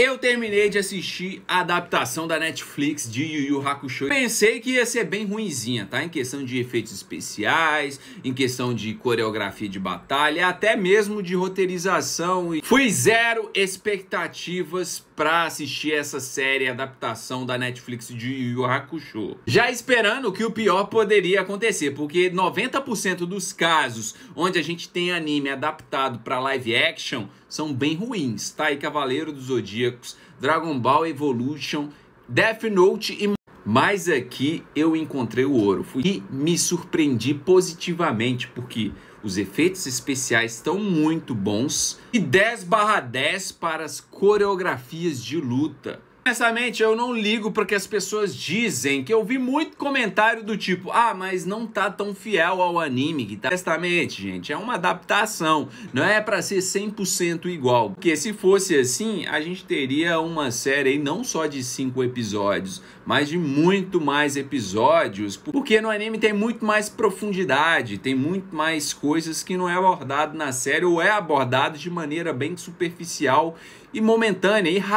Eu terminei de assistir a adaptação da Netflix de Yu Yu Hakusho. Pensei que ia ser bem ruinzinha, tá? Em questão de efeitos especiais, em questão de coreografia de batalha, até mesmo de roteirização. Fui zero expectativas pra assistir essa série adaptação da Netflix de Yu Yu Hakusho. Já esperando que o pior poderia acontecer, porque 90% dos casos onde a gente tem anime adaptado para live action, são bem ruins, tá? E Cavaleiro dos Zodíacos, Dragon Ball Evolution, Death Note e mas aqui eu encontrei o ouro Fui... e me surpreendi positivamente porque os efeitos especiais estão muito bons e 10/10 /10 para as coreografias de luta. Honestamente, eu não ligo porque as pessoas dizem que eu vi muito comentário do tipo, ah, mas não tá tão fiel ao anime que tá. Honestamente, gente, é uma adaptação, não é para ser 100% igual. Porque se fosse assim, a gente teria uma série não só de 5 episódios, mas de muito mais episódios, porque no anime tem muito mais profundidade, tem muito mais coisas que não é abordado na série ou é abordado de maneira bem superficial e momentânea e rápida.